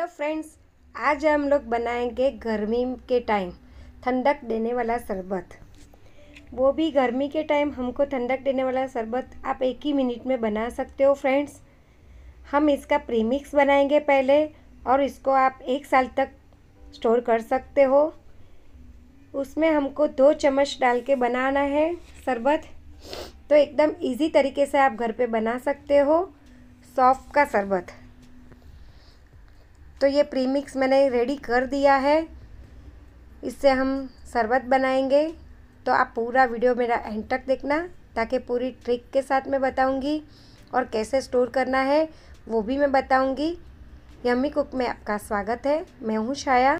hello friends आज हम लोग बनाएंगे गर्मी के टाइम ठंडक देने वाला शरबत वो भी गर्मी के टाइम हमको ठंडक देने वाला शरबत आप एक ही मिनट में बना सकते हो फ्रेंड्स हम इसका प्रीमिक्स बनाएंगे पहले और इसको आप एक साल तक स्टोर कर सकते हो उसमें हमको दो चम्मच डाल के बनाना है शरबत तो एकदम इजी तरीके से आप घर पे बना सकते हो सॉफ्ट का शरबत तो ये प्रीमिक्स मैंने रेडी कर दिया है इससे हम शरबत बनाएंगे तो आप पूरा वीडियो मेरा एंड तक देखना ताकि पूरी ट्रिक के साथ मैं बताऊंगी और कैसे स्टोर करना है वो भी मैं बताऊंगी यम्मी कुक में आपका स्वागत है मैं हूँ शाया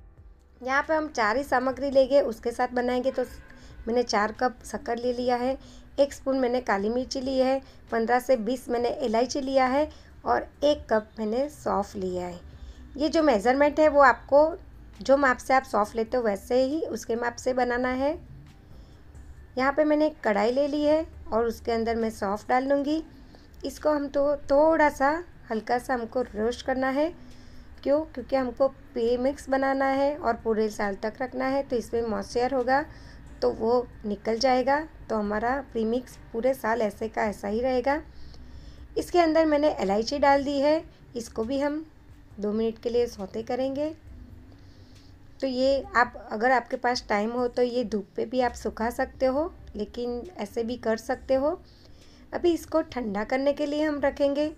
यहाँ पर हम चार ही सामग्री लेंगे उसके साथ बनाएंगे तो मैंने चार कप शक्कर ले लिया है एक स्पून मैंने काली मिर्ची ली है पंद्रह से बीस मैंने इलायची लिया है और एक कप मैंने सौफ़ लिया है ये जो मेज़रमेंट है वो आपको जो माप से आप सॉफ़्ट लेते हो वैसे ही उसके माप से बनाना है यहाँ पे मैंने एक कढ़ाई ले ली है और उसके अंदर मैं सॉफ्ट डाल लूँगी इसको हम तो थोड़ा सा हल्का सा हमको रोस्ट करना है क्यों क्योंकि हमको पे मिक्स बनाना है और पूरे साल तक रखना है तो इसमें मॉइस्चर होगा तो वो निकल जाएगा तो हमारा प्रीमिक्स पूरे साल ऐसे का ऐसा ही रहेगा इसके अंदर मैंने इलायची डाल दी है इसको भी हम दो मिनट के लिए सौते करेंगे तो ये आप अगर आपके पास टाइम हो तो ये धूप पे भी आप सुखा सकते हो लेकिन ऐसे भी कर सकते हो अभी इसको ठंडा करने के लिए हम रखेंगे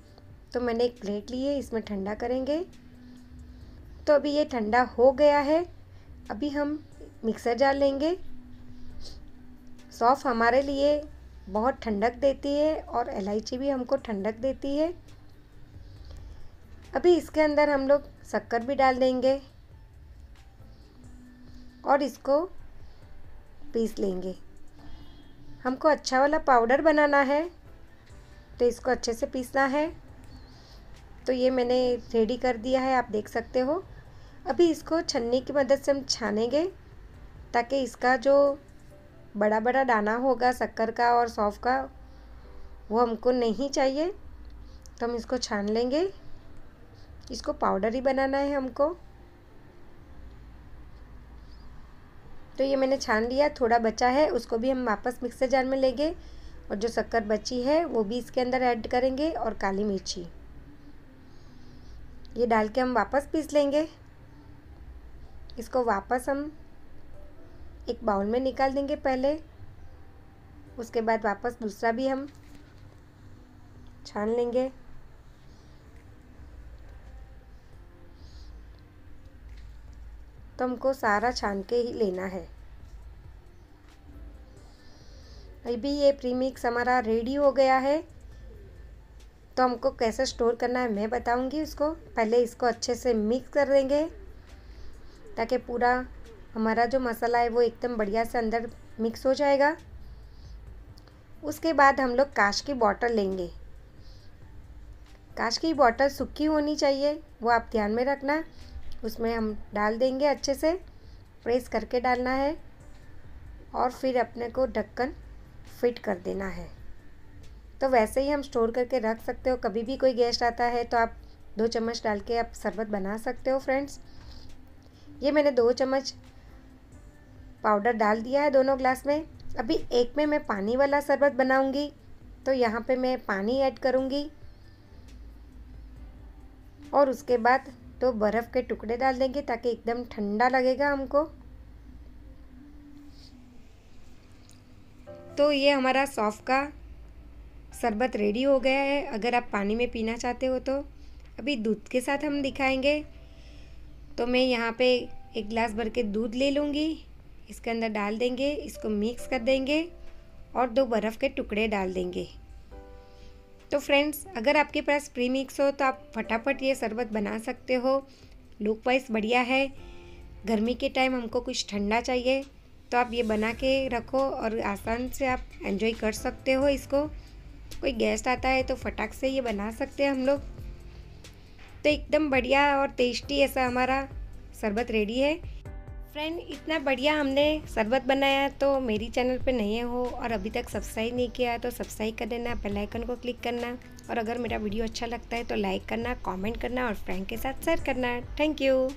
तो मैंने एक प्लेट ली है इसमें ठंडा करेंगे तो अभी ये ठंडा हो गया है अभी हम मिक्सर जार लेंगे सौफ़ हमारे लिए बहुत ठंडक देती है और इलायची भी हमको ठंडक देती है अभी इसके अंदर हम लोग शक्कर भी डाल देंगे और इसको पीस लेंगे हमको अच्छा वाला पाउडर बनाना है तो इसको अच्छे से पीसना है तो ये मैंने रेडी कर दिया है आप देख सकते हो अभी इसको छन्नी की मदद से हम छानेंगे ताकि इसका जो बड़ा बड़ा दाना होगा शक्कर का और सौफ़ का वो हमको नहीं चाहिए तो हम इसको छान लेंगे इसको पाउडर ही बनाना है हमको तो ये मैंने छान लिया थोड़ा बचा है उसको भी हम वापस मिक्सर जार में लेंगे और जो शक्कर बची है वो भी इसके अंदर ऐड करेंगे और काली मिर्ची ये डाल के हम वापस पीस लेंगे इसको वापस हम एक बाउल में निकाल देंगे पहले उसके बाद वापस दूसरा भी हम छान लेंगे तुमको सारा छान के ही लेना है अभी ये प्रीमिक्स हमारा रेडी हो गया है तो हमको कैसे स्टोर करना है मैं बताऊंगी उसको पहले इसको अच्छे से मिक्स कर देंगे ताकि पूरा हमारा जो मसाला है वो एकदम बढ़िया से अंदर मिक्स हो जाएगा उसके बाद हम लोग काश की बॉटल लेंगे काश की बॉटल सूखी होनी चाहिए वो आप ध्यान में रखना उसमें हम डाल देंगे अच्छे से प्रेस करके डालना है और फिर अपने को ढक्कन फिट कर देना है तो वैसे ही हम स्टोर करके रख सकते हो कभी भी कोई गेस्ट आता है तो आप दो चम्मच डाल के आप शरबत बना सकते हो फ्रेंड्स ये मैंने दो चम्मच पाउडर डाल दिया है दोनों ग्लास में अभी एक में मैं पानी वाला शरबत बनाऊंगी तो यहाँ पे मैं पानी ऐड करूँगी और उसके बाद तो बर्फ़ के टुकड़े डाल देंगे ताकि एकदम ठंडा लगेगा हमको तो ये हमारा सौफ़ का शरबत रेडी हो गया है अगर आप पानी में पीना चाहते हो तो अभी दूध के साथ हम दिखाएंगे तो मैं यहाँ पे एक गिलास भर के दूध ले लूँगी इसके अंदर डाल देंगे इसको मिक्स कर देंगे और दो बर्फ़ के टुकड़े डाल देंगे तो फ्रेंड्स अगर आपके पास प्री मिक्स हो तो आप फटाफट ये शरबत बना सकते हो लुक वाइज बढ़िया है गर्मी के टाइम हमको कुछ ठंडा चाहिए तो आप ये बना के रखो और आसान से आप एंजॉय कर सकते हो इसको कोई गेस्ट आता है तो फटाक से ये बना सकते हैं हम लोग तो एकदम बढ़िया और टेस्टी ऐसा हमारा शरबत रेडी है फ्रेंड इतना बढ़िया हमने शरबत बनाया तो मेरी चैनल पे नए हो और अभी तक सब्सक्राइब नहीं किया तो सब्सक्राइब कर देना बेल आइकन को क्लिक करना और अगर मेरा वीडियो अच्छा लगता है तो लाइक करना कमेंट करना और फ्रेंड के साथ शेयर करना थैंक यू